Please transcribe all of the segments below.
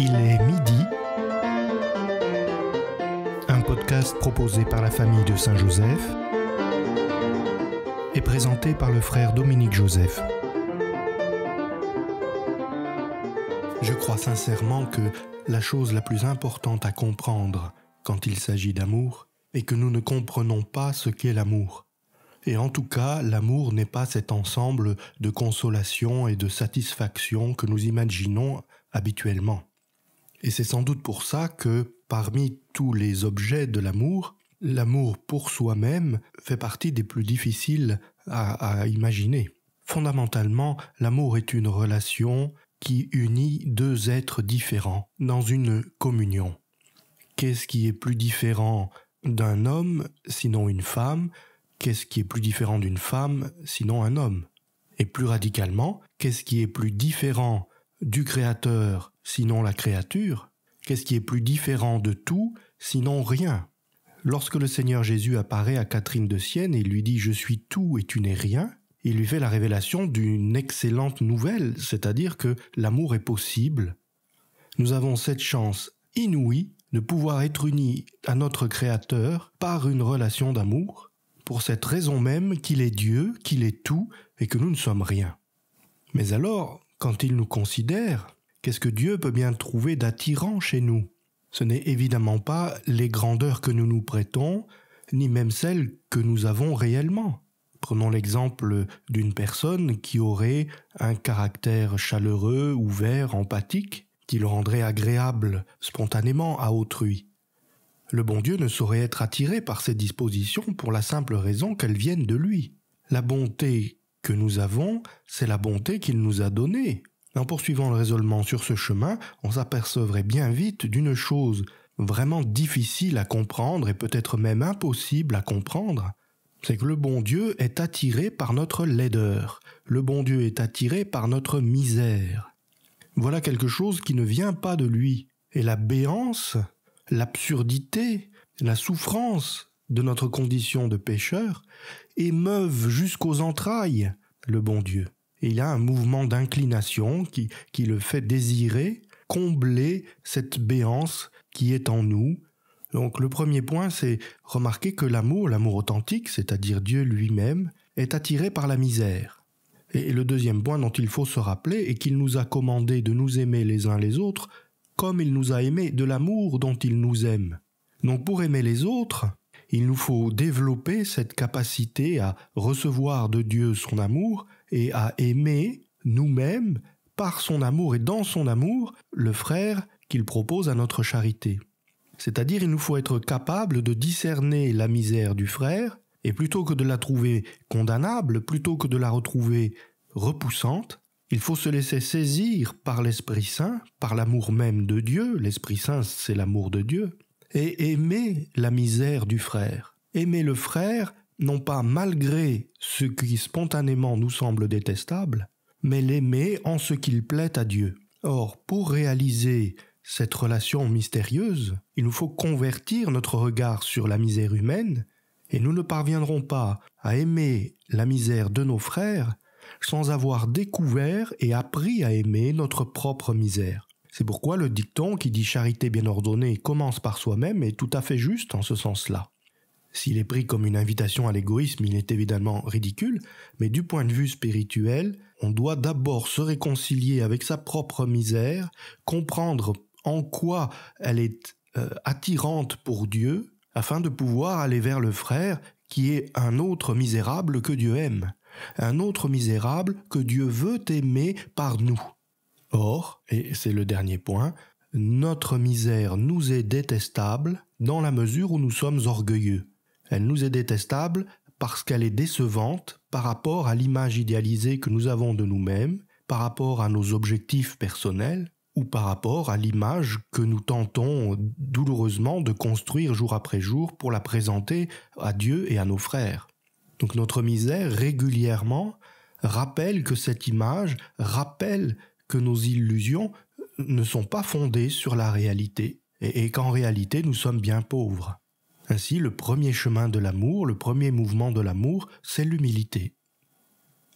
Il est midi. Un podcast proposé par la famille de Saint-Joseph et présenté par le frère Dominique Joseph. Je crois sincèrement que la chose la plus importante à comprendre quand il s'agit d'amour est que nous ne comprenons pas ce qu'est l'amour. Et en tout cas, l'amour n'est pas cet ensemble de consolation et de satisfaction que nous imaginons habituellement. Et c'est sans doute pour ça que, parmi tous les objets de l'amour, l'amour pour soi-même fait partie des plus difficiles à, imaginer. Fondamentalement, l'amour est une relation qui unit deux êtres différents dans une communion. Qu'est-ce qui est plus différent d'un homme sinon une femme Qu'est-ce qui est plus différent d'une femme sinon un homme Et plus radicalement, qu'est-ce qui est plus différent du Créateur sinon la créature Qu'est-ce qui est plus différent de tout, sinon rien Lorsque le Seigneur Jésus apparaît à Catherine de Sienne et lui dit ⁇ Je suis tout et tu n'es rien ⁇ il lui fait la révélation d'une excellente nouvelle, c'est-à-dire que l'amour est possible. Nous avons cette chance inouïe de pouvoir être unis à notre Créateur par une relation d'amour, pour cette raison même qu'il est Dieu, qu'il est tout et que nous ne sommes rien. Mais alors, quand il nous considère, Qu'est-ce que Dieu peut bien trouver d'attirant chez nous Ce n'est évidemment pas les grandeurs que nous nous prêtons, ni même celles que nous avons réellement. Prenons l'exemple d'une personne qui aurait un caractère chaleureux, ouvert, empathique, qui le rendrait agréable spontanément à autrui. Le bon Dieu ne saurait être attiré par ces dispositions pour la simple raison qu'elles viennent de lui. La bonté que nous avons, c'est la bonté qu'il nous a donnée, en poursuivant le raisonnement sur ce chemin, on s'apercevrait bien vite d'une chose vraiment difficile à comprendre et peut-être même impossible à comprendre, c'est que le bon Dieu est attiré par notre laideur, le bon Dieu est attiré par notre misère. Voilà quelque chose qui ne vient pas de lui, et la béance, l'absurdité, la souffrance de notre condition de pécheur émeuvent jusqu'aux entrailles le bon Dieu. Il il a un mouvement d'inclination qui, qui le fait désirer combler cette béance qui est en nous. Donc le premier point, c'est remarquer que l'amour, l'amour authentique, c'est-à-dire Dieu lui-même, est attiré par la misère. Et le deuxième point dont il faut se rappeler est qu'il nous a commandé de nous aimer les uns les autres comme il nous a aimés de l'amour dont il nous aime. Donc pour aimer les autres, il nous faut développer cette capacité à recevoir de Dieu son amour et à aimer nous-mêmes par son amour et dans son amour le frère qu'il propose à notre charité. C'est-à-dire il nous faut être capable de discerner la misère du frère, et plutôt que de la trouver condamnable, plutôt que de la retrouver repoussante, il faut se laisser saisir par l'Esprit Saint, par l'amour même de Dieu, l'Esprit Saint c'est l'amour de Dieu, et aimer la misère du frère, aimer le frère non pas malgré ce qui spontanément nous semble détestable, mais l'aimer en ce qu'il plaît à Dieu. Or, pour réaliser cette relation mystérieuse, il nous faut convertir notre regard sur la misère humaine, et nous ne parviendrons pas à aimer la misère de nos frères sans avoir découvert et appris à aimer notre propre misère. C'est pourquoi le dicton qui dit charité bien ordonnée commence par soi-même est tout à fait juste en ce sens-là. S'il est pris comme une invitation à l'égoïsme, il est évidemment ridicule, mais du point de vue spirituel, on doit d'abord se réconcilier avec sa propre misère, comprendre en quoi elle est euh, attirante pour Dieu, afin de pouvoir aller vers le frère qui est un autre misérable que Dieu aime, un autre misérable que Dieu veut aimer par nous. Or, et c'est le dernier point, notre misère nous est détestable dans la mesure où nous sommes orgueilleux. Elle nous est détestable parce qu'elle est décevante par rapport à l'image idéalisée que nous avons de nous-mêmes, par rapport à nos objectifs personnels ou par rapport à l'image que nous tentons douloureusement de construire jour après jour pour la présenter à Dieu et à nos frères. Donc notre misère régulièrement rappelle que cette image rappelle que nos illusions ne sont pas fondées sur la réalité et, qu'en réalité nous sommes bien pauvres. Ainsi, le premier chemin de l'amour, le premier mouvement de l'amour, c'est l'humilité.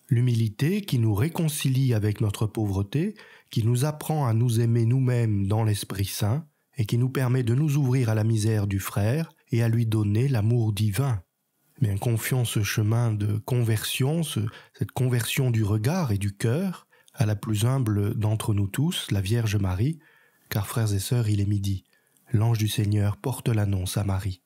L'humilité qui nous réconcilie avec notre pauvreté, qui nous apprend à nous aimer nous-mêmes dans l'Esprit Saint, et qui nous permet de nous ouvrir à la misère du frère et à lui donner l'amour divin. Bien confiant ce chemin de conversion, cette conversion du regard et du cœur, à la plus humble d'entre nous tous, la Vierge Marie, car frères et sœurs, il est midi. L'ange du Seigneur porte l'annonce à Marie.